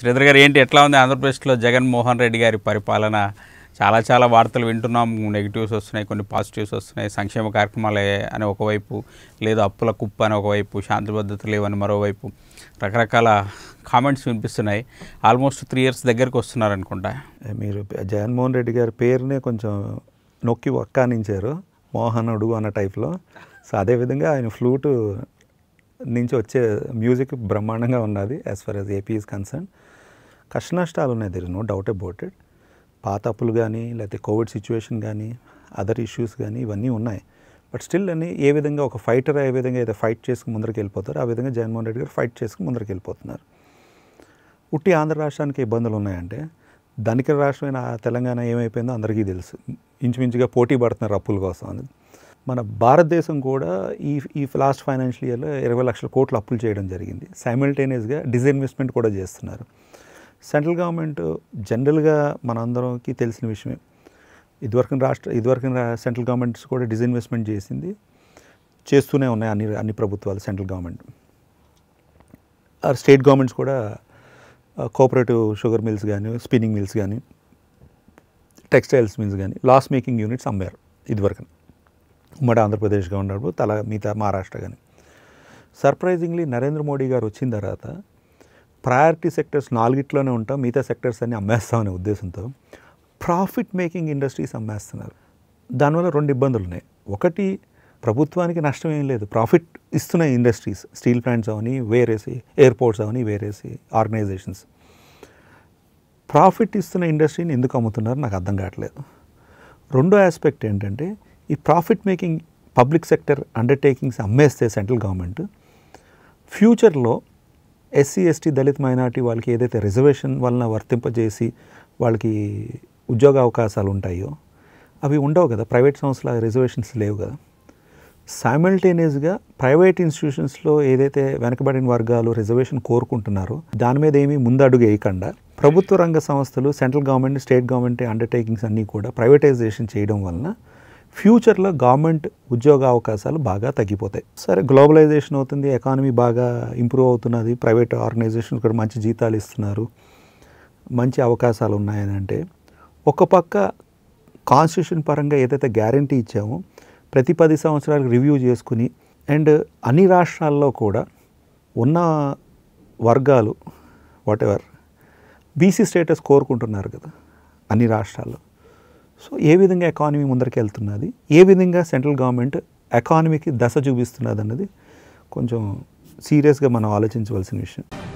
శ్రీధర్ గారు ఏంటి ఎట్లా ఉంది ఆంధ్రప్రదేశ్లో జగన్మోహన్ రెడ్డి గారి పరిపాలన చాలా చాలా వార్తలు వింటున్నాం నెగిటివ్స్ వస్తున్నాయి కొన్ని పాజిటివ్స్ వస్తున్నాయి సంక్షేమ కార్యక్రమాలే అని ఒకవైపు లేదు అప్పుల కుప్ప అని ఒకవైపు శాంతి భద్రత లేవని మరోవైపు రకరకాల కామెంట్స్ వినిపిస్తున్నాయి ఆల్మోస్ట్ త్రీ ఇయర్స్ వస్తున్నారు వస్తున్నారనుకుంటా మీరు జగన్మోహన్ రెడ్డి గారి పేరునే కొంచెం నొక్కి వక్కానించారు మోహనుడు అన్న టైప్లో సో అదేవిధంగా ఆయన ఫ్లూటు నుంచి వచ్చే మ్యూజిక్ బ్రహ్మాండంగా ఉన్నది as far as AP is concern కష్ట నష్టాలు ఉన్నాయి దగ్గర is no doubt about it పాత అప్పులు కానీ లేకపోతే కోవిడ్ సిచ్యువేషన్ కానీ అదర్ ఇష్యూస్ కానీ ఇవన్నీ ఉన్నాయి బట్ స్టిల్ అని ఏ విధంగా ఒక ఫైటర్ ఏ విధంగా అయితే ఫైట్ చేసుకుని ముందరికి వెళ్ళిపోతారో ఆ విధంగా జగన్మోహన్ రెడ్డి గారు ఫైట్ చేసుకుని ముందరికి వెళ్ళిపోతున్నారు ఉట్టి ఆంధ్ర రాష్ట్రానికి ఇబ్బందులు ఉన్నాయంటే ధనిక రాష్ట్రమైన తెలంగాణ ఏమైపోయిందో అందరికీ తెలుసు ఇంచుమించుగా పోటీ పడుతున్నారు అప్పుల కోసం అని మన భారతదేశం కూడా ఈ ఈ లాస్ట్ ఫైనాన్షియల్ ఇయర్లో ఇరవై లక్షల కోట్లు అప్పులు చేయడం జరిగింది సైమిల్టేనియస్గా డిజైన్వెస్ట్మెంట్ కూడా చేస్తున్నారు సెంట్రల్ గవర్నమెంట్ జనరల్గా మనందరికి తెలిసిన విషయమే ఇదివరకు రాష్ట్ర ఇదివరకు సెంట్రల్ గవర్నమెంట్స్ కూడా డిజైన్వెస్ట్మెంట్ చేసింది చేస్తూనే ఉన్నాయి అన్ని అన్ని ప్రభుత్వాలు సెంట్రల్ గవర్నమెంట్ స్టేట్ గవర్నమెంట్స్ కూడా కోఆపరేటివ్ షుగర్ మిల్స్ కానీ స్పిన్నింగ్ మిల్స్ కానీ టెక్స్టైల్స్ మిల్స్ కానీ లాస్ మేకింగ్ యూనిట్స్ అమ్మారు ఇదివరకు ఉమ్మడి ఆంధ్రప్రదేశ్గా ఉన్నప్పుడు తల మిగతా మహారాష్ట్ర కానీ సర్ప్రైజింగ్లీ నరేంద్ర మోడీ గారు వచ్చిన తర్వాత ప్రయారిటీ సెక్టర్స్ నాలుగిట్లోనే ఉంటాం మిగతా సెక్టర్స్ అన్నీ అమ్మేస్తామనే ఉద్దేశంతో ప్రాఫిట్ మేకింగ్ ఇండస్ట్రీస్ అమ్మేస్తున్నారు దానివల్ల రెండు ఇబ్బందులు ఉన్నాయి ఒకటి ప్రభుత్వానికి నష్టం ఏం లేదు ప్రాఫిట్ ఇస్తున్న ఇండస్ట్రీస్ స్టీల్ ప్లాంట్స్ అవని వేరేసి ఎయిర్పోర్ట్స్ అవని వేరేసి ఆర్గనైజేషన్స్ ప్రాఫిట్ ఇస్తున్న ఇండస్ట్రీని ఎందుకు అమ్ముతున్నారో నాకు అర్థం కావట్లేదు రెండో ఆస్పెక్ట్ ఏంటంటే ఈ profit making public sector undertakings అమ్మేస్తే సెంట్రల్ గవర్నమెంట్ ఫ్యూచర్లో ఎస్సీ ఎస్టీ దళిత్ మైనార్టీ వాళ్ళకి ఏదైతే రిజర్వేషన్ వలన వర్తింపజేసి వాళ్ళకి ఉద్యోగ అవకాశాలు ఉంటాయో అవి ఉండవు కదా ప్రైవేట్ సంస్థల రిజర్వేషన్స్ లేవు కదా సైమల్టేనియస్గా ప్రైవేట్ ఇన్స్టిట్యూషన్స్లో ఏదైతే వెనకబడిన వర్గాలు రిజర్వేషన్ కోరుకుంటున్నారో దాని మీద ఏమీ ముందడుగు వేయకుండా ప్రభుత్వ రంగ సంస్థలు central government state government undertakings అన్నీ కూడా ప్రైవేటైజేషన్ చేయడం వలన ఫ్యూచర్లో గవర్నమెంట్ ఉద్యోగ అవకాశాలు బాగా తగ్గిపోతాయి సరే గ్లోబలైజేషన్ అవుతుంది ఎకానమీ బాగా ఇంప్రూవ్ అవుతున్నది ప్రైవేట్ ఆర్గనైజేషన్ కూడా మంచి జీతాలు ఇస్తున్నారు మంచి అవకాశాలు ఉన్నాయని అంటే ఒక పక్క కాన్స్టిట్యూషన్ పరంగా ఏదైతే గ్యారంటీ ఇచ్చామో ప్రతి పది సంవత్సరాలకు రివ్యూ చేసుకుని అండ్ అన్ని రాష్ట్రాల్లో కూడా ఉన్న వర్గాలు వాటెవర్ బీసీ స్టేటస్ కోరుకుంటున్నారు కదా అన్ని రాష్ట్రాల్లో సో ఏ విధంగా ఎకానమీ ముందరికి వెళ్తున్నది ఏ విధంగా సెంట్రల్ గవర్నమెంట్ ఎకానమీకి దశ చూపిస్తున్నది అన్నది కొంచెం సీరియస్గా మనం ఆలోచించవలసిన విషయం